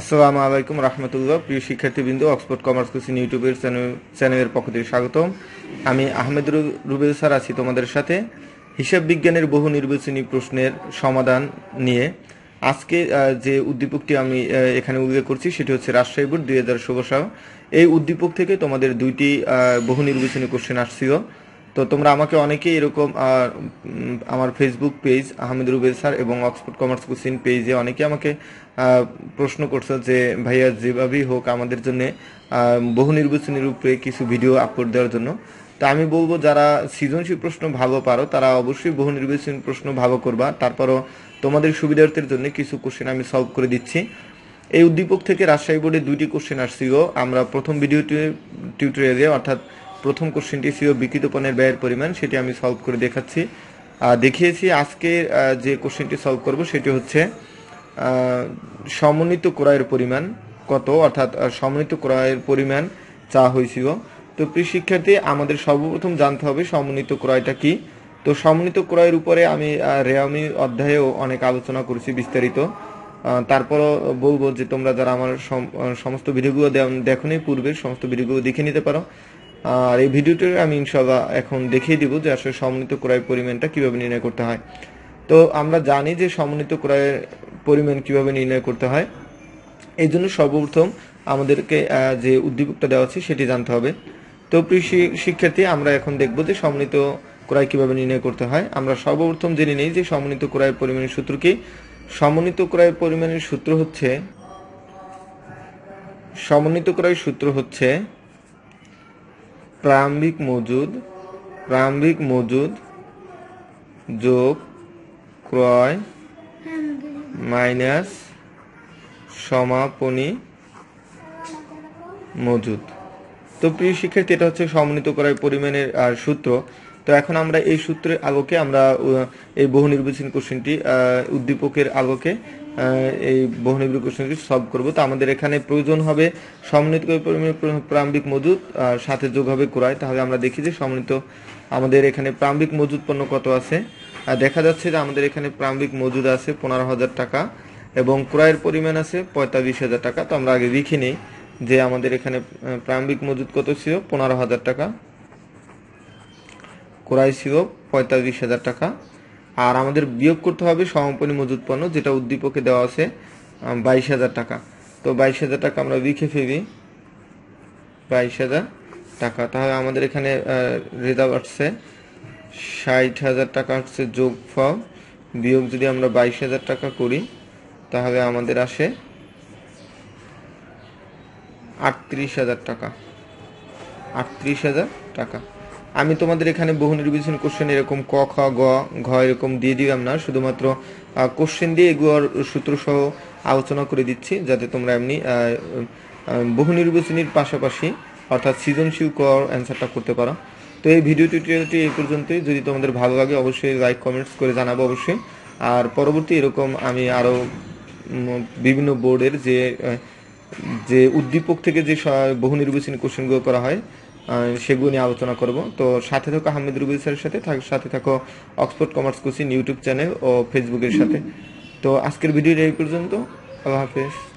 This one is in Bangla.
আসসালামু আলাইকুম রহমতুল্লাহ প্রিয় শিক্ষার্থীবৃন্দ অক্সফোর্ড কমার্স কোচিং ইউটিউবের চ্যানেলের পক্ষ থেকে স্বাগতম আমি আহমেদ রুবেল স্যার আছি তোমাদের সাথে হিসাব বিজ্ঞানের বহু নির্বাচনী প্রশ্নের সমাধান নিয়ে আজকে যে উদ্দীপকটি আমি এখানে উল্লেখ করছি সেটি হচ্ছে রাজশাহী বোর্ড দুই হাজার ষোলো সাল এই উদ্দীপক থেকে তোমাদের দুইটি বহু নির্বাচনী কোশ্চেন আসছিল তো তোমরা আমাকে অনেকেই এরকম আমার Facebook page Ahmed Rubel sir এবং অক্সফোর্ড কমার্স কোচিন পেজে অনেকে আমাকে প্রশ্ন করছো যে ভাইয়া যেভাবেই হোক আমাদের জন্য বহু নির্বাচনী রূপে কিছু ভিডিও আপলোড দেওয়ার জন্য তো আমি বলবো যারা সৃজনশীল প্রশ্ন ভালো পারো তারা অবশ্যই বহু নির্বাচনী প্রশ্ন ভালো করবা তারপরও তোমাদের সুবিধার্থের জন্য কিছু কোশ্চেন আমি সলভ করে দিচ্ছি এই উদ্দীপক থেকে রাজশাহী বোর্ডে দুইটি কোশ্চেন আসছিল আমরা প্রথম ভিডিও টিউটোরিয়ালে অর্থাৎ প্রথম কোশ্চেনটি ছিল বিকৃত পণ্যের ব্যয়ের পরিমাণ সেটি আমি সলভ করে দেখাচ্ছি দেখিয়েছি আজকে যে কোশ্চেনটি সলভ করব সেটি হচ্ছে সমন্বিত ক্রয়ের পরিমাণ কত অর্থাৎ সমন্বিত ক্রয়ের পরিমাণ চা হয়েছিল তো প্রিয় শিক্ষার্থী আমাদের সর্বপ্রথম জানতে হবে সমন্বিত ক্রয়টা কি তো সমন্বিত ক্রয়ের উপরে আমি রেয়ামি অধ্যায়েও অনেক আলোচনা করেছি বিস্তারিত তারপরও বলবো যে তোমরা যারা আমার সমস্ত ভিডিওগুলো দেখো পূর্বে সমস্ত ভিডিওগুলো দেখে নিতে পারো আর এই ভিডিওটি আমি ইনশাল্লাহ এখন দেখিয়ে দিব যে আসলে সমন্বিত ক্রয় পরিমাণটা কিভাবে নির্ণয় করতে হয় তো আমরা জানি যে সমন্বিত ক্রয়ের পরিমাণ কিভাবে নির্ণয় করতে হয় এই জন্য সর্বপ্রথম আমাদেরকে যে উদ্দীপকটা দেওয়া আছে সেটি জানতে হবে তো কৃষি শিক্ষার্থী আমরা এখন দেখব যে সমন্বিত ক্রয় কিভাবে নির্ণয় করতে হয় আমরা সর্বপ্রথম জেনে নিই যে সমন্বিত ক্রয়ের পরিমাণের সূত্র কি সমন্বিত ক্রয়ের পরিমাণের সূত্র হচ্ছে সমন্বিত ক্রয়ের সূত্র হচ্ছে প্রারম্ভিক মজুদ প্রারম্ভিক মজুদ যোগ ক্রয় মাইনাস সমাপনী মজুদ তো প্রিয় শিক্ষার্থী এটা হচ্ছে সমন্বিত করার পরিমাণের আর সূত্র তো এখন আমরা এই সূত্রের আলোকে আমরা এই বহু নির্বাচন কোশ্চেনটি উদ্দীপকের আলোকে এই বহনীবৃক্ষ সঙ্গে সলভ করব তো আমাদের এখানে প্রয়োজন হবে সমন্বিত প্রারম্ভিক মজুদ সাথে যোগ হবে ক্রয় তাহলে আমরা দেখি যে সমন্বিত আমাদের এখানে প্রারম্ভিক মজুদ পণ্য কত আছে দেখা যাচ্ছে যে আমাদের এখানে প্রারম্ভিক মজুদ আছে পনেরো হাজার টাকা এবং ক্রয়ের পরিমাণ আছে পঁয়তাল্লিশ হাজার টাকা তো আমরা আগে লিখে নিই যে আমাদের এখানে প্রারম্ভিক মজুদ কত ছিল পনেরো হাজার টাকা ক্রয় ছিল পঁয়তাল্লিশ হাজার টাকা আর আমাদের বিয়োগ করতে হবে সমাপনী মজুদ পণ্য যেটা উদ্দীপকে দেওয়া আছে বাইশ হাজার টাকা তো বাইশ হাজার টাকা আমরা লিখে ফেলি বাইশ হাজার টাকা তাহলে আমাদের এখানে রেজাল্ট আসছে ষাট হাজার টাকা আসছে ফল বিয়োগ যদি আমরা বাইশ হাজার টাকা করি তাহলে আমাদের আসে আটত্রিশ হাজার টাকা আটত্রিশ হাজার টাকা আমি তোমাদের এখানে বহু নির্বাচন কোশ্চেন এরকম ক খ গ ঘ এরকম দিয়ে দিলাম না শুধুমাত্র কোশ্চেন দিয়ে এগুলোর সূত্রসহ আলোচনা করে দিচ্ছি যাতে তোমরা এমনি বহু নির্বাচনীর পাশাপাশি অর্থাৎ সৃজনশীল ক অ্যান্সারটা করতে পারো তো এই ভিডিও টিউটোরিয়ালটি এই পর্যন্তই যদি তোমাদের ভালো লাগে অবশ্যই লাইক কমেন্টস করে জানাবো অবশ্যই আর পরবর্তী এরকম আমি আরও বিভিন্ন বোর্ডের যে যে উদ্দীপক থেকে যে বহু নির্বাচনী কোশ্চেনগুলো করা হয় সেগুলো নিয়ে আলোচনা করব তো সাথে থাকো হামিদ রুবি স্যারের সাথে সাথে থাকো Oxford commerce coaching YouTube channel ও ফেসবুকের সাথে তো আজকের ভিডিওটা এই পর্যন্ত আল্লাহ হাফেজ